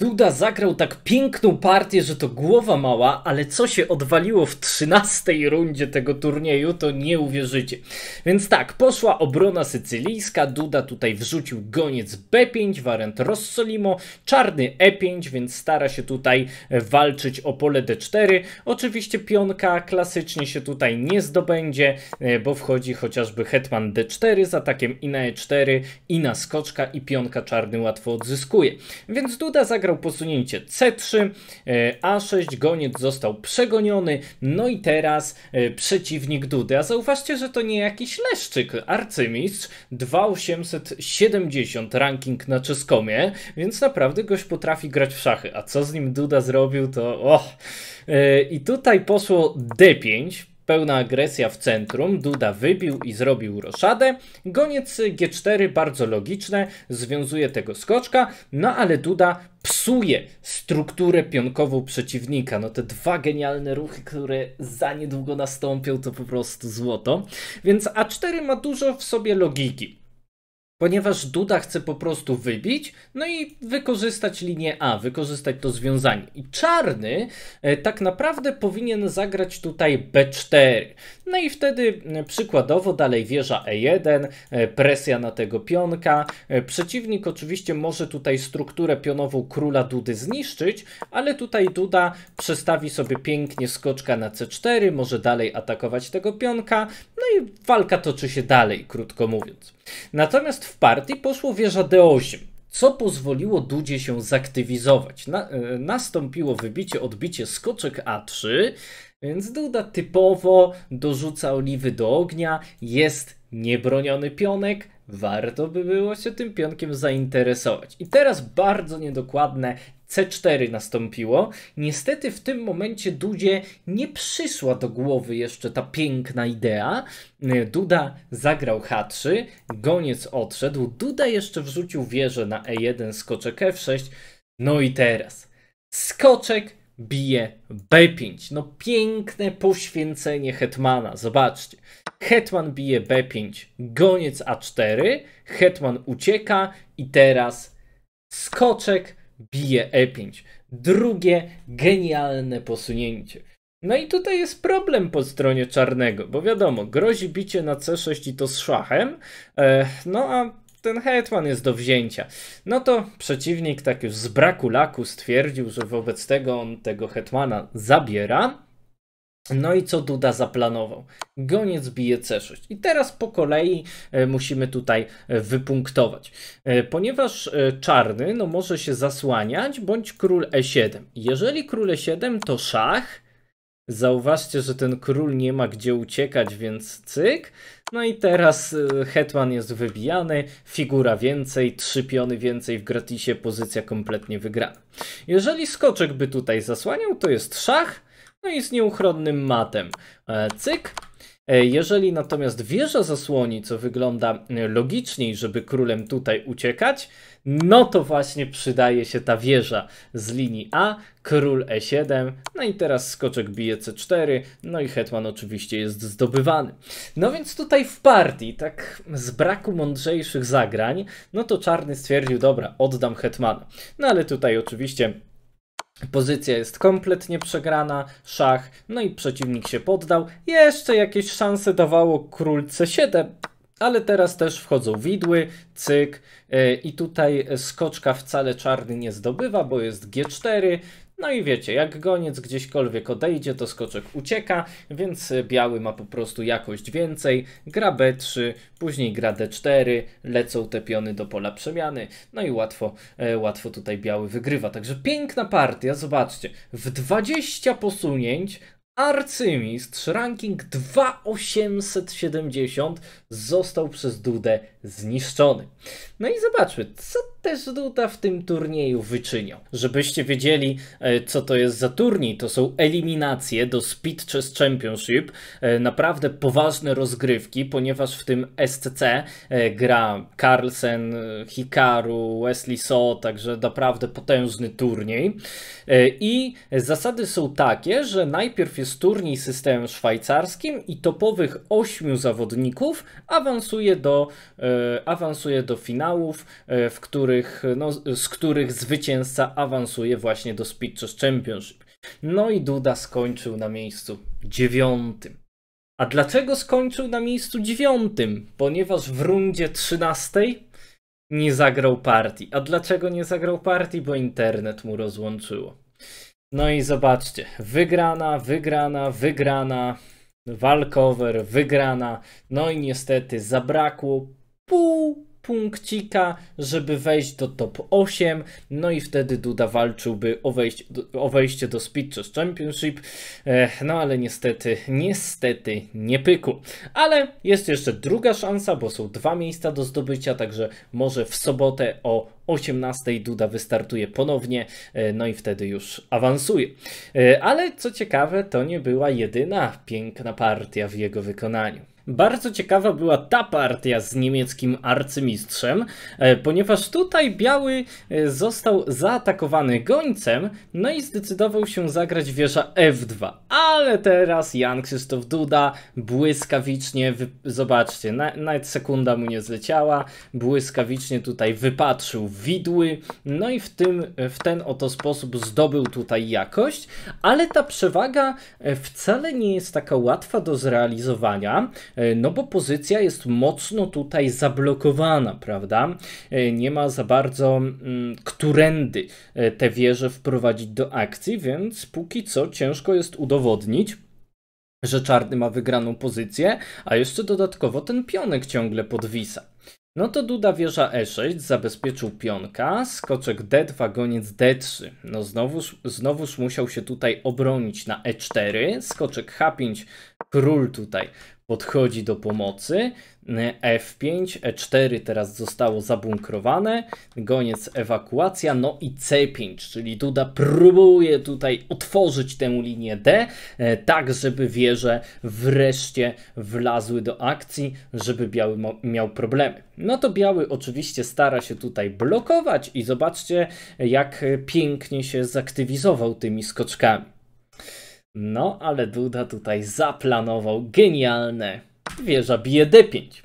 Duda zagrał tak piękną partię, że to głowa mała, ale co się odwaliło w 13 rundzie tego turnieju, to nie uwierzycie. Więc tak, poszła obrona sycylijska, Duda tutaj wrzucił goniec B5, warent Rossolimo, czarny E5, więc stara się tutaj e, walczyć o pole D4. Oczywiście pionka klasycznie się tutaj nie zdobędzie, e, bo wchodzi chociażby hetman D4 z atakiem i na E4, i na skoczka i pionka czarny łatwo odzyskuje. Więc Duda zagrał rozegrał posunięcie C3, e, A6, goniec został przegoniony, no i teraz e, przeciwnik Dudy. A zauważcie, że to nie jakiś leszczyk, arcymistrz, 2870 ranking na Czeskomie, więc naprawdę goś potrafi grać w szachy. A co z nim Duda zrobił, to och. E, I tutaj poszło D5, Pełna agresja w centrum, Duda wybił i zrobił roszadę. Goniec G4 bardzo logiczne, związuje tego skoczka, no ale Duda psuje strukturę pionkową przeciwnika. No te dwa genialne ruchy, które za niedługo nastąpią, to po prostu złoto. Więc A4 ma dużo w sobie logiki ponieważ Duda chce po prostu wybić, no i wykorzystać linię A, wykorzystać to związanie. I czarny e, tak naprawdę powinien zagrać tutaj B4. No i wtedy e, przykładowo dalej wieża E1, e, presja na tego pionka. Przeciwnik oczywiście może tutaj strukturę pionową króla Dudy zniszczyć, ale tutaj Duda przestawi sobie pięknie skoczka na C4, może dalej atakować tego pionka, no i walka toczy się dalej, krótko mówiąc. Natomiast w partii poszło wieża D8, co pozwoliło Dudzie się zaktywizować. Na, e, nastąpiło wybicie, odbicie skoczek A3, więc Duda typowo dorzuca oliwy do ognia, jest niebroniony pionek, warto by było się tym pionkiem zainteresować. I teraz bardzo niedokładne C4 nastąpiło. Niestety w tym momencie Dudzie nie przyszła do głowy jeszcze ta piękna idea. E, Duda zagrał H3, goniec odszedł, Duda jeszcze wrzucił wieżę na E1, skoczek F6. No i teraz skoczek bije B5. No piękne poświęcenie Hetmana, zobaczcie. Hetman bije B5, goniec A4, Hetman ucieka i teraz skoczek bije E5. Drugie genialne posunięcie. No i tutaj jest problem po stronie czarnego, bo wiadomo, grozi bicie na C6 i to z szachem, e, no a ten hetman jest do wzięcia. No to przeciwnik tak już z braku laku stwierdził, że wobec tego on tego hetmana zabiera. No i co Duda zaplanował? Goniec bije C6. I teraz po kolei e, musimy tutaj e, wypunktować. E, ponieważ czarny no, może się zasłaniać, bądź król E7. Jeżeli król E7, to szach Zauważcie, że ten król nie ma gdzie uciekać, więc cyk. No i teraz y, hetman jest wybijany, figura więcej, trzy piony więcej w gratisie, pozycja kompletnie wygrana. Jeżeli skoczek by tutaj zasłaniał, to jest szach, no i z nieuchronnym matem. E, cyk. E, jeżeli natomiast wieża zasłoni, co wygląda e, logiczniej, żeby królem tutaj uciekać, no to właśnie przydaje się ta wieża z linii A, król E7, no i teraz skoczek bije C4, no i hetman oczywiście jest zdobywany. No więc tutaj w partii, tak z braku mądrzejszych zagrań, no to czarny stwierdził, dobra, oddam hetmana. No ale tutaj oczywiście Pozycja jest kompletnie przegrana, szach, no i przeciwnik się poddał. Jeszcze jakieś szanse dawało król c7, ale teraz też wchodzą widły, cyk e, i tutaj skoczka wcale czarny nie zdobywa, bo jest g4, no i wiecie, jak goniec gdzieśkolwiek odejdzie, to skoczek ucieka, więc biały ma po prostu jakość więcej, gra B3, później gra D4, lecą te piony do pola przemiany, no i łatwo, e, łatwo tutaj biały wygrywa. Także piękna partia, zobaczcie, w 20 posunięć arcymistrz ranking 2870 został przez Dudę zniszczony. No i zobaczmy, co też Duda w tym turnieju wyczynią. Żebyście wiedzieli, e, co to jest za turniej, to są eliminacje do Speed Chess Championship, e, naprawdę poważne rozgrywki, ponieważ w tym SCC e, gra Carlsen, Hikaru, Wesley So, także naprawdę potężny turniej. I zasady są takie, że najpierw jest turniej systemem szwajcarskim i topowych ośmiu zawodników awansuje do, awansuje do finałów, w których których, no, z których zwycięzca awansuje właśnie do Speedchess Championship. No i Duda skończył na miejscu dziewiątym. A dlaczego skończył na miejscu dziewiątym? Ponieważ w rundzie trzynastej nie zagrał partii. A dlaczego nie zagrał partii? Bo internet mu rozłączyło. No i zobaczcie, wygrana, wygrana, wygrana, walkover, wygrana. No i niestety zabrakło pół punkcika, żeby wejść do top 8, no i wtedy Duda walczyłby o wejście, o wejście do Speed Chess Championship, eh, no ale niestety, niestety nie pyku. Ale jest jeszcze druga szansa, bo są dwa miejsca do zdobycia, także może w sobotę o 18 Duda wystartuje ponownie, eh, no i wtedy już awansuje. Eh, ale co ciekawe, to nie była jedyna piękna partia w jego wykonaniu. Bardzo ciekawa była ta partia z niemieckim arcymistrzem, e, ponieważ tutaj Biały e, został zaatakowany gońcem, no i zdecydował się zagrać wieża F2. Ale teraz Jan Krzysztof Duda błyskawicznie, zobaczcie, na nawet sekunda mu nie zleciała, błyskawicznie tutaj wypatrzył widły, no i w, tym, w ten oto sposób zdobył tutaj jakość, ale ta przewaga e, wcale nie jest taka łatwa do zrealizowania, E, no bo pozycja jest mocno tutaj zablokowana, prawda? E, nie ma za bardzo mm, którędy e, te wieże wprowadzić do akcji, więc póki co ciężko jest udowodnić że czarny ma wygraną pozycję, a jeszcze dodatkowo ten pionek ciągle podwisa. No to Duda wieża E6 zabezpieczył pionka, skoczek D2, goniec D3. No znowuż, znowuż musiał się tutaj obronić na E4, skoczek H5, król tutaj podchodzi do pomocy. F5, E4 teraz zostało zabunkrowane, goniec ewakuacja, no i C5, czyli Duda próbuje tutaj otworzyć tę linię D, e, tak żeby wieże wreszcie wlazły do akcji, żeby biały miał problemy. No to biały oczywiście stara się tutaj blokować i zobaczcie jak pięknie się zaktywizował tymi skoczkami. No, ale Duda tutaj zaplanował genialne. Wieża bije D5.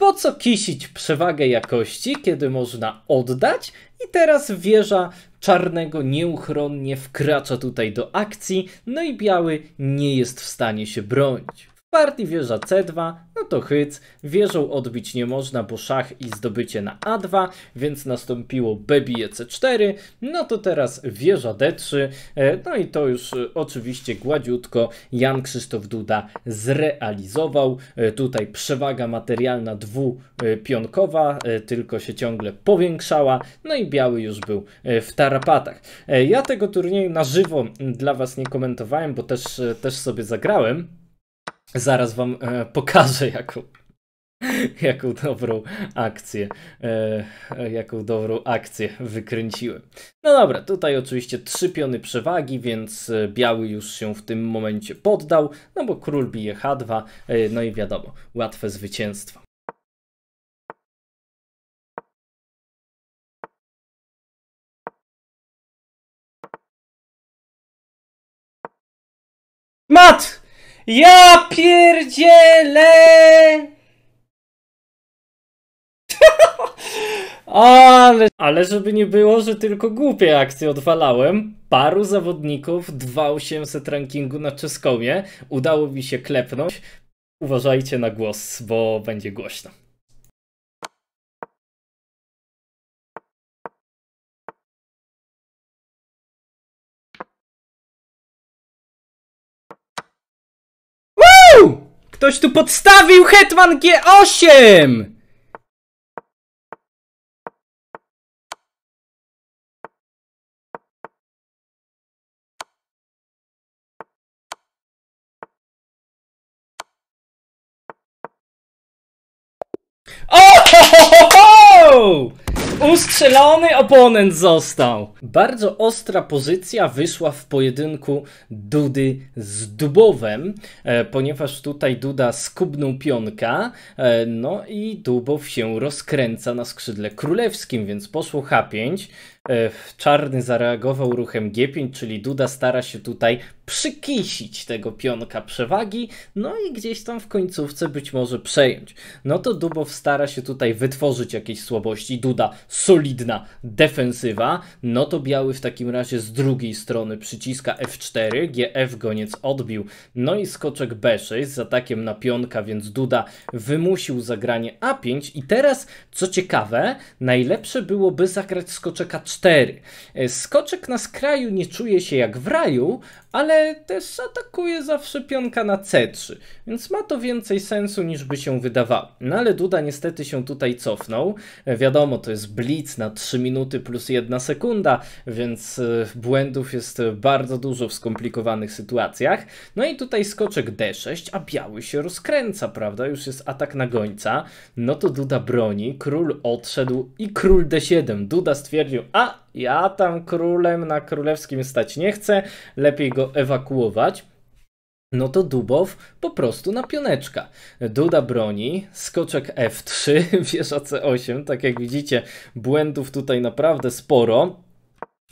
Po co kisić przewagę jakości, kiedy można oddać? I teraz wieża czarnego nieuchronnie wkracza tutaj do akcji, no i biały nie jest w stanie się bronić. Partii wieża C2, no to hyc, wieżą odbić nie można, bo szach i zdobycie na A2, więc nastąpiło B bije C4, no to teraz wieża D3, e, no i to już e, oczywiście gładziutko Jan Krzysztof Duda zrealizował. E, tutaj przewaga materialna dwupionkowa, tylko się ciągle powiększała, no i biały już był w tarapatach. Ja tego turnieju na żywo dla Was nie komentowałem, bo też, też sobie zagrałem. Zaraz wam e, pokażę, jaką, jaką dobrą akcję, e, e, jaką dobrą akcję wykręciłem. No dobra, tutaj oczywiście trzy piony przewagi, więc e, biały już się w tym momencie poddał, no bo król bije H2, e, no i wiadomo, łatwe zwycięstwo. Mat! Ja pierdzielę! Ale... Ale żeby nie było, że tylko głupie akcje odwalałem, paru zawodników 2800 rankingu na Czeskomie udało mi się klepnąć. Uważajcie na głos, bo będzie głośno. Ktoś tu podstawił Hetman G8! Oh! Ustrzelony oponent został. Bardzo ostra pozycja wyszła w pojedynku Dudy z Dubowem, e, ponieważ tutaj Duda skubnął pionka, e, no i Dubow się rozkręca na skrzydle królewskim, więc poszło H5. E, czarny zareagował ruchem G5, czyli Duda stara się tutaj przykisić tego pionka przewagi, no i gdzieś tam w końcówce być może przejąć. No to Dubow stara się tutaj wytworzyć jakieś słabości. Duda solidna defensywa, no to biały w takim razie z drugiej strony przyciska F4, GF goniec odbił, no i skoczek B6 z atakiem na pionka, więc Duda wymusił zagranie A5 i teraz, co ciekawe, najlepsze byłoby zagrać skoczek A4, 4. E, skoczek na skraju nie czuje się jak w raju, ale też atakuje zawsze pionka na C3, więc ma to więcej sensu niż by się wydawało. No ale Duda niestety się tutaj cofnął. E, wiadomo, to jest blitz na 3 minuty plus 1 sekunda, więc e, błędów jest bardzo dużo w skomplikowanych sytuacjach. No i tutaj skoczek D6, a biały się rozkręca, prawda? Już jest atak na gońca. No to Duda broni, król odszedł i król D7. Duda stwierdził, a ja tam królem na królewskim stać nie chcę, lepiej go ewakuować. No to Dubow po prostu na pioneczka. Duda broni, skoczek F3, wieża C8, tak jak widzicie, błędów tutaj naprawdę sporo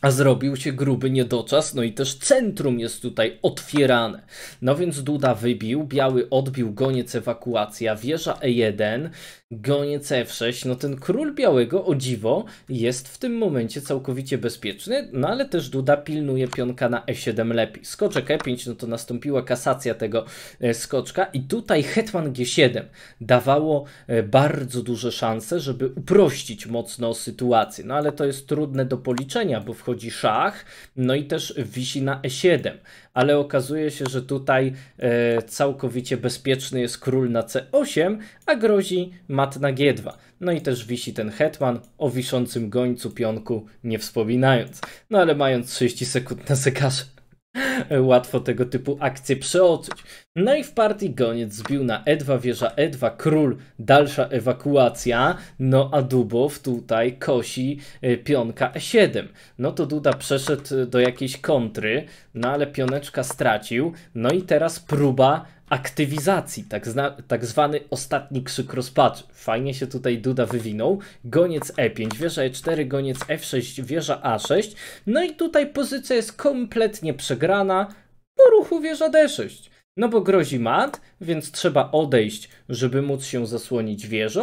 a zrobił się gruby niedoczas, no i też centrum jest tutaj otwierane. No więc Duda wybił, biały odbił, goniec ewakuacja, wieża E1, goniec F6, e no ten król białego o dziwo jest w tym momencie całkowicie bezpieczny, no ale też Duda pilnuje pionka na E7 lepiej. Skoczek E5, no to nastąpiła kasacja tego e, skoczka i tutaj hetman G7 dawało e, bardzo duże szanse, żeby uprościć mocno sytuację, no ale to jest trudne do policzenia, bo w wchodzi szach, no i też wisi na E7. Ale okazuje się, że tutaj e, całkowicie bezpieczny jest król na C8, a grozi mat na G2. No i też wisi ten hetman o wiszącym gońcu pionku nie wspominając. No ale mając 30 sekund na zegarze łatwo tego typu akcje przeoczyć. No i w partii goniec zbił na E2, wieża E2, król, dalsza ewakuacja, no a Dubow tutaj kosi y, pionka E7. No to Duda przeszedł y, do jakiejś kontry, no ale pioneczka stracił, no i teraz próba aktywizacji, tak, zna, tak, zwany ostatni krzyk rozpaczy. Fajnie się tutaj Duda wywinął. Goniec E5, wieża E4, goniec F6, wieża A6. No i tutaj pozycja jest kompletnie przegrana po ruchu wieża D6. No bo grozi mat, więc trzeba odejść, żeby móc się zasłonić wieżą.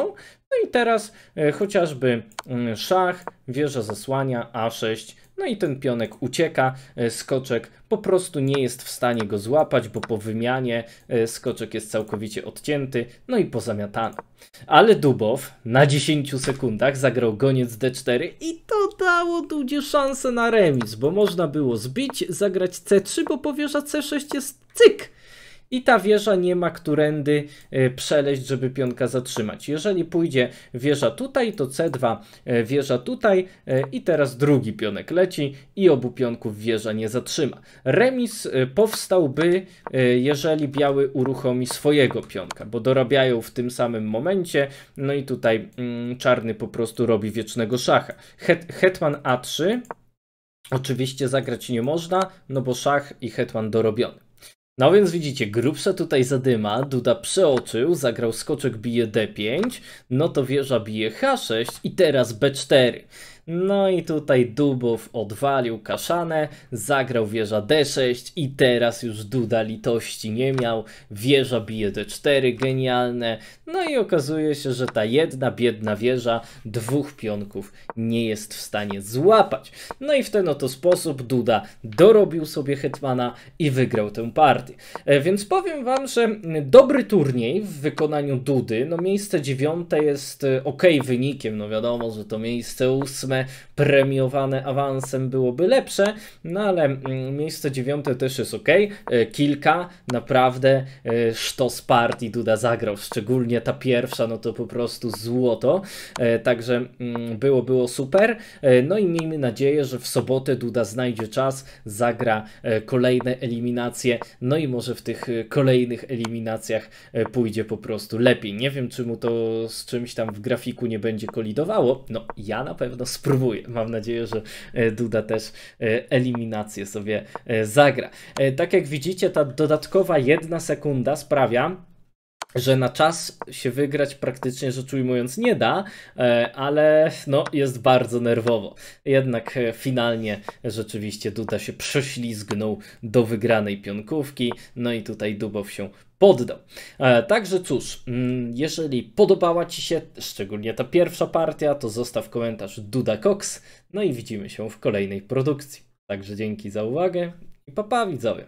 No i teraz e, chociażby e, szach, wieża zasłania, A6, no i ten pionek ucieka, e, skoczek po prostu nie jest w stanie go złapać, bo po wymianie e, skoczek jest całkowicie odcięty, no i pozamiatano. Ale Dubow na 10 sekundach zagrał goniec D4 i to dało Dudzie szansę na remis, bo można było zbić, zagrać C3, bo powierza C6 jest cyk i ta wieża nie ma którędy e, przeleść, żeby pionka zatrzymać. Jeżeli pójdzie wieża tutaj, to C2 e, wieża tutaj e, i teraz drugi pionek leci i obu pionków wieża nie zatrzyma. Remis powstałby, jeżeli biały uruchomi swojego pionka, bo dorabiają w tym samym momencie, no i tutaj mm, czarny po prostu robi wiecznego szacha. Hetman A3 oczywiście zagrać nie można, no bo szach i hetman dorobiony. No więc widzicie, grubsza tutaj zadyma, Duda przeoczył, zagrał skoczek bije D5, no to wieża bije H6 i teraz B4. No i tutaj Dubów odwalił kaszanę, zagrał wieża D6 i teraz już Duda litości nie miał. Wieża bije D4, genialne. No i okazuje się, że ta jedna biedna wieża dwóch pionków nie jest w stanie złapać. No i w ten oto sposób Duda dorobił sobie Hetmana i wygrał tę partię. E, więc powiem wam, że dobry turniej w wykonaniu Dudy, no miejsce dziewiąte jest e, ok wynikiem, no wiadomo, że to miejsce ósme premiowane awansem byłoby lepsze, no ale mm, miejsce dziewiąte też jest ok. E, kilka naprawdę e, sztos partii Duda zagrał, szczególnie ta pierwsza, no to po prostu złoto, e, także mm, było, było super. No i miejmy nadzieję, że w sobotę Duda znajdzie czas, zagra kolejne eliminacje, no i może w tych kolejnych eliminacjach pójdzie po prostu lepiej. Nie wiem, czy mu to z czymś tam w grafiku nie będzie kolidowało. No, ja na pewno spróbuje. Mam nadzieję, że e, Duda też e, eliminację sobie e, zagra. Tak jak widzicie, ta dodatkowa jedna sekunda sprawia, że na czas się wygrać praktycznie rzecz ujmując nie da, e, ale no, jest bardzo nerwowo. Jednak e, finalnie rzeczywiście Duda się prześlizgnął do wygranej pionkówki, no i tutaj Dubow się poddał. E, także cóż, mm, jeżeli podobała Ci się szczególnie ta pierwsza partia, to zostaw komentarz Duda Cox, no i widzimy się w kolejnej produkcji. Także dzięki za uwagę i pa pa widzowie.